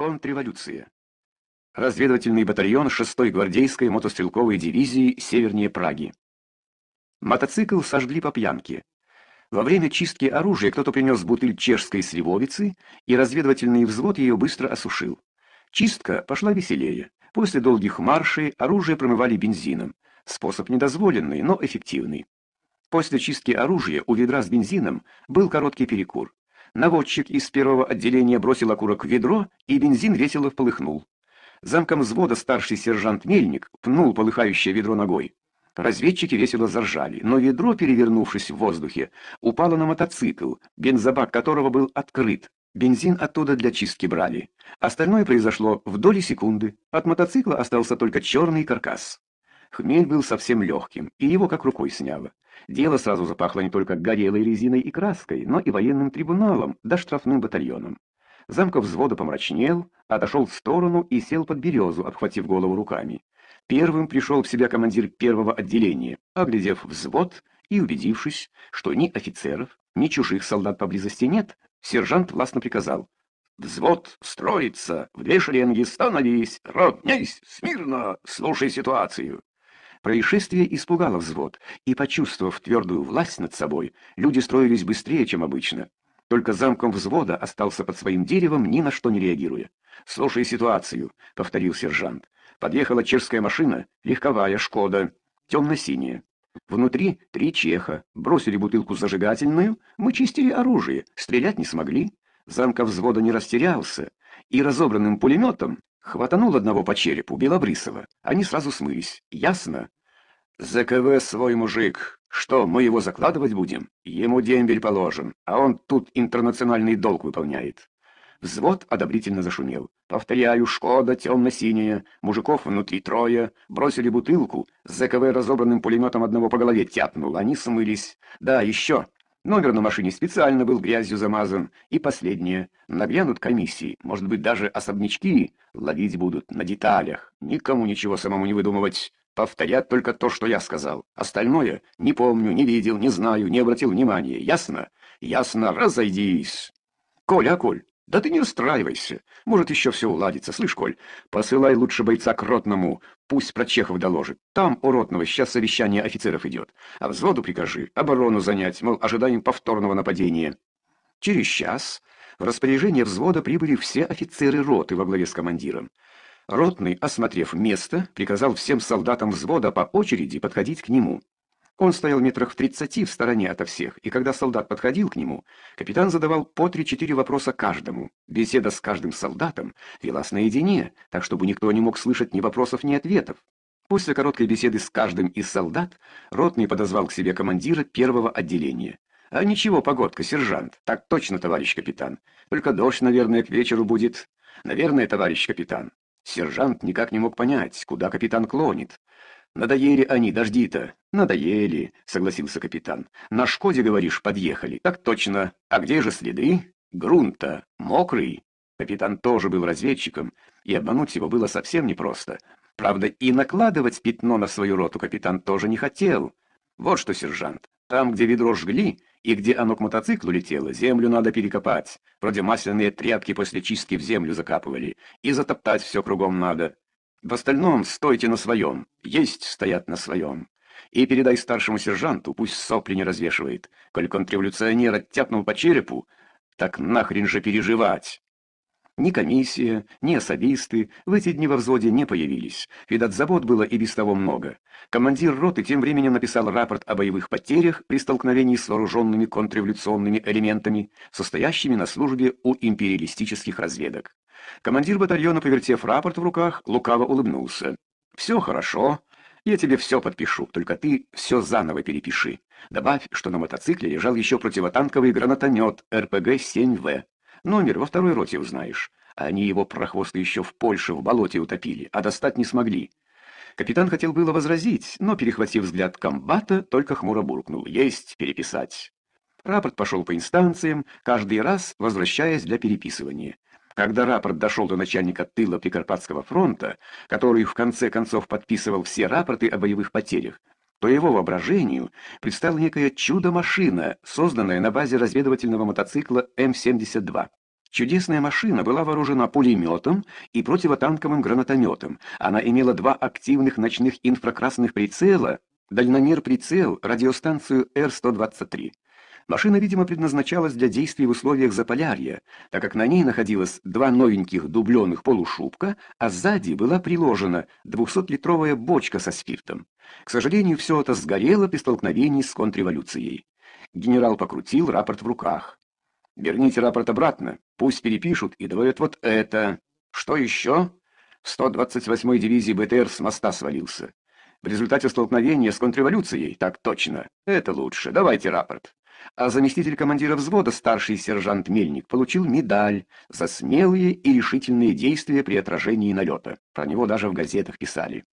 Контрреволюция. Разведывательный батальон 6-й гвардейской мотострелковой дивизии севернее Праги. Мотоцикл сожгли по пьянке. Во время чистки оружия кто-то принес бутыль чешской сливовицы, и разведывательный взвод ее быстро осушил. Чистка пошла веселее. После долгих маршей оружие промывали бензином. Способ недозволенный, но эффективный. После чистки оружия у ведра с бензином был короткий перекур. Наводчик из первого отделения бросил окурок в ведро, и бензин весело полыхнул. Замком взвода старший сержант Мельник пнул полыхающее ведро ногой. Разведчики весело заржали, но ведро, перевернувшись в воздухе, упало на мотоцикл, бензобак которого был открыт. Бензин оттуда для чистки брали. Остальное произошло в доли секунды. От мотоцикла остался только черный каркас. Хмель был совсем легким, и его как рукой сняло. Дело сразу запахло не только горелой резиной и краской, но и военным трибуналом, да штрафным батальоном. Замков взвода помрачнел, отошел в сторону и сел под березу, обхватив голову руками. Первым пришел в себя командир первого отделения, оглядев взвод и убедившись, что ни офицеров, ни чужих солдат поблизости нет, сержант властно приказал. «Взвод строится! В две шеренги становись! Ровняйсь! Смирно! Слушай ситуацию!» Происшествие испугало взвод, и, почувствовав твердую власть над собой, люди строились быстрее, чем обычно. Только замком взвода остался под своим деревом, ни на что не реагируя. «Слушай ситуацию», — повторил сержант. «Подъехала чешская машина, легковая «Шкода», темно-синяя. Внутри три чеха. Бросили бутылку зажигательную, мы чистили оружие, стрелять не смогли. Замка взвода не растерялся, и разобранным пулеметом Хватанул одного по черепу, Белобрысова. Они сразу смылись. Ясно? ЗКВ свой мужик. Что, мы его закладывать будем? Ему дембель положен, а он тут интернациональный долг выполняет. Взвод одобрительно зашумел. Повторяю, Шкода темно-синяя, мужиков внутри трое. Бросили бутылку, ЗКВ разобранным пулеметом одного по голове тяпнул, они смылись. Да, еще, Номер на машине специально был грязью замазан. И последнее. наглянут комиссии. Может быть, даже особнячки ловить будут на деталях. Никому ничего самому не выдумывать. Повторят только то, что я сказал. Остальное не помню, не видел, не знаю, не обратил внимания. Ясно? Ясно, разойдись. Коля, Коль, да ты не расстраивайся. Может, еще все уладится. Слышь, Коль, посылай лучше бойца к ротному. Пусть про Чехов доложит. Там у ротного сейчас совещание офицеров идет. А взводу прикажи оборону занять, мол, ожидаем повторного нападения. Через час в распоряжение взвода прибыли все офицеры роты во главе с командиром. Ротный, осмотрев место, приказал всем солдатам взвода по очереди подходить к нему. Он стоял метрах в тридцати в стороне ото всех, и когда солдат подходил к нему, капитан задавал по три-четыре вопроса каждому. Беседа с каждым солдатом велась наедине, так чтобы никто не мог слышать ни вопросов, ни ответов. После короткой беседы с каждым из солдат ротный подозвал к себе командира первого отделения. «А ничего, погодка, сержант. Так точно, товарищ капитан. Только дождь, наверное, к вечеру будет. Наверное, товарищ капитан». Сержант никак не мог понять, куда капитан клонит. «Надоели они, дожди-то!» «Надоели», — согласился капитан. «На Шкоде, говоришь, подъехали?» «Так точно. А где же следы Грунта, мокрый». Капитан тоже был разведчиком, и обмануть его было совсем непросто. Правда, и накладывать пятно на свою роту капитан тоже не хотел. «Вот что, сержант, там, где ведро жгли, и где оно к мотоциклу летело, землю надо перекопать. Вроде масляные тряпки после чистки в землю закапывали. И затоптать все кругом надо. В остальном стойте на своем, есть стоят на своем. И передай старшему сержанту, пусть сопли не развешивает. Коль контрреволюционер оттяпнул по черепу, так нахрен же переживать. Ни комиссия, ни особисты в эти дни во взводе не появились. Видать, забот было и без того много. Командир роты тем временем написал рапорт о боевых потерях при столкновении с вооруженными контрреволюционными элементами, состоящими на службе у империалистических разведок. Командир батальона, повертев рапорт в руках, лукаво улыбнулся. «Все хорошо. Я тебе все подпишу, только ты все заново перепиши. Добавь, что на мотоцикле лежал еще противотанковый гранатомет РПГ-7В. Номер во второй роте узнаешь. Они его прохвосты еще в Польше в болоте утопили, а достать не смогли». Капитан хотел было возразить, но, перехватив взгляд комбата, только хмуро буркнул. «Есть переписать». Рапорт пошел по инстанциям, каждый раз возвращаясь для переписывания. Когда рапорт дошел до начальника тыла Прикарпатского фронта, который в конце концов подписывал все рапорты о боевых потерях, то его воображению предстала некая чудо-машина, созданная на базе разведывательного мотоцикла М-72. Чудесная машина была вооружена пулеметом и противотанковым гранатометом. Она имела два активных ночных инфракрасных прицела, дальномер-прицел, радиостанцию Р-123. Машина, видимо, предназначалась для действий в условиях Заполярья, так как на ней находилось два новеньких дубленых полушубка, а сзади была приложена 200-литровая бочка со спиртом. К сожалению, все это сгорело при столкновении с контрреволюцией. Генерал покрутил рапорт в руках. «Верните рапорт обратно, пусть перепишут и добавят вот это. Что еще?» В 128-й дивизии БТР с моста свалился. В результате столкновения с контрреволюцией, так точно. Это лучше. Давайте рапорт а заместитель командира взвода, старший сержант Мельник, получил медаль за смелые и решительные действия при отражении налета. Про него даже в газетах писали.